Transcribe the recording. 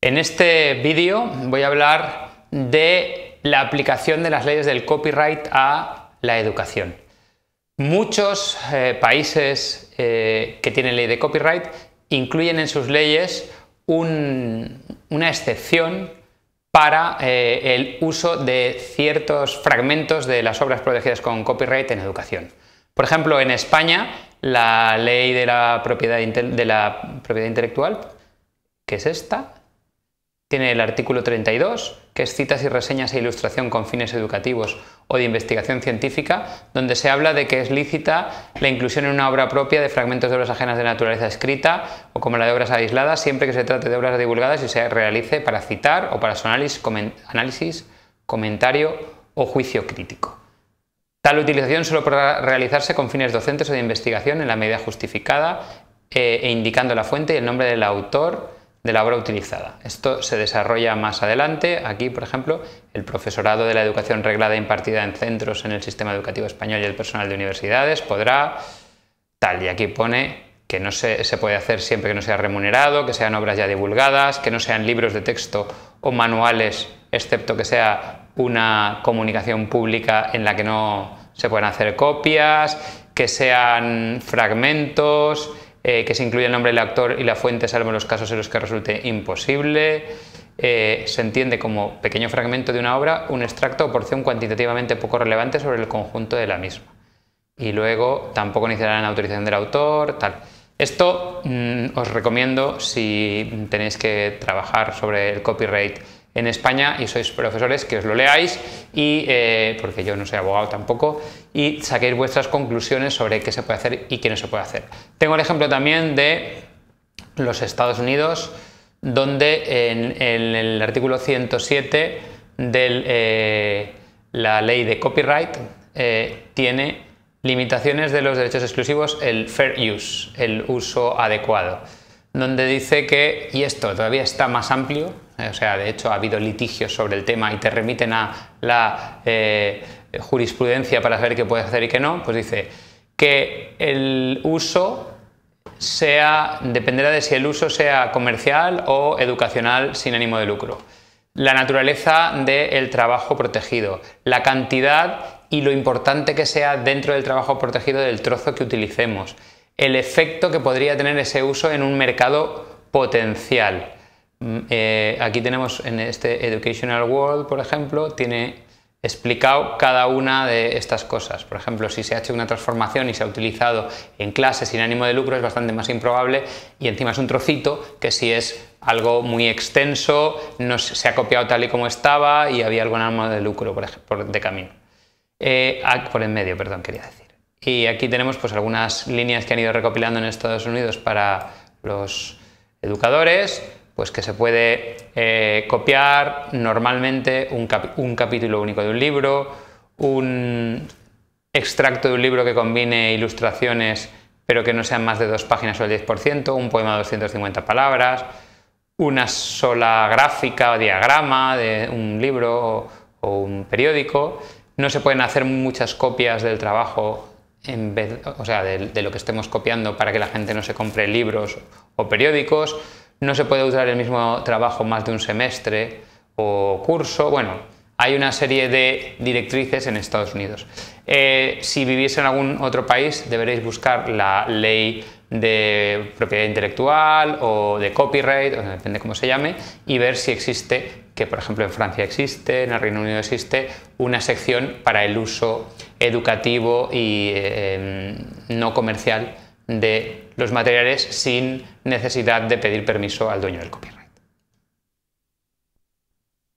En este vídeo voy a hablar de la aplicación de las leyes del copyright a la educación. Muchos eh, países eh, que tienen ley de copyright incluyen en sus leyes una excepción para eh, el uso de ciertos fragmentos de las obras protegidas con copyright en educación. Por ejemplo, en España, la ley de la de la propiedad intelectual, que es esta, tiene el artículo 32, que es citas y reseñas e ilustración con fines educativos o de investigación científica, donde se habla de que es lícita la inclusión en una obra propia de fragmentos de obras ajenas de naturaleza escrita o como la de obras aisladas, siempre que se trate de obras divulgadas y se realice para citar o para su análisis, comentario o juicio crítico. Tal utilización solo podrá realizarse con fines docentes o de investigación en la medida justificada eh, e indicando la fuente y el nombre del autor de la obra utilizada. Esto se desarrolla más adelante. Aquí, por ejemplo, el profesorado de la educación reglada e impartida en centros en el sistema educativo español y el personal de universidades podrá tal. Y aquí pone que no se, se puede hacer siempre que no sea remunerado, que sean obras ya divulgadas, que no sean libros de texto o manuales, excepto que sea una comunicación pública en la que no se puedan hacer copias, que sean fragmentos, eh, que se incluya el nombre del actor y la fuente, salvo en los casos en los que resulte imposible. Eh, se entiende como pequeño fragmento de una obra un extracto o porción cuantitativamente poco relevante sobre el conjunto de la misma. Y luego tampoco necesitarán autorización del autor, tal. Esto mm, os recomiendo si tenéis que trabajar sobre el copyright en España y sois profesores, que os lo leáis, y, eh, porque yo no soy abogado tampoco, y saquéis vuestras conclusiones sobre qué se puede hacer y qué no se puede hacer. Tengo el ejemplo también de los Estados Unidos, donde en, el artículo 107 de eh, la ley de copyright eh, tiene limitaciones de los derechos exclusivos, el fair use, el uso adecuado, donde dice que, y esto todavía está más amplio, o sea, de hecho ha habido litigios sobre el tema y te remiten a la eh, jurisprudencia para saber qué puedes hacer y qué no, pues dice que el uso sea, dependerá de si el uso sea comercial o educacional sin ánimo de lucro, la naturaleza del trabajo protegido, la cantidad y lo importante que sea dentro del trabajo protegido del trozo que utilicemos, el efecto que podría tener ese uso en un mercado potencial. Mm. Eh, aquí tenemos en este Educational World, por ejemplo, tiene explicado cada una de estas cosas. Por ejemplo, si se ha hecho una transformación y se ha utilizado en clase sin ánimo de lucro es bastante más improbable y encima es un trocito que si es algo muy extenso, no se ha copiado tal y como estaba y había algún ánimo de lucro por, ejemplo, de camino. Eh, ah, por en medio, perdón, quería decir. Y aquí tenemos pues algunas líneas que han ido recopilando en Estados Unidos para los educadores, pues que se puede eh, copiar normalmente un, capítulo único de un libro, un extracto de un libro que combine ilustraciones pero que no sean más de dos páginas o el 10%, un poema de 250 palabras, una sola gráfica o diagrama de un libro o un periódico. No se pueden hacer muchas copias del trabajo en vez, o sea, de lo que estemos copiando para que la gente no se compre libros o periódicos no se puede usar el mismo trabajo más de un semestre o curso. Bueno, hay una serie de directrices en Estados Unidos. Eh, si vivís en algún otro país, deberéis buscar la ley de propiedad intelectual o de copyright, o depende cómo se llame, y ver si existe, que por ejemplo en Francia existe, en el Reino Unido existe, una sección para el uso educativo y eh, no comercial de los materiales sin necesidad de pedir permiso al dueño del copio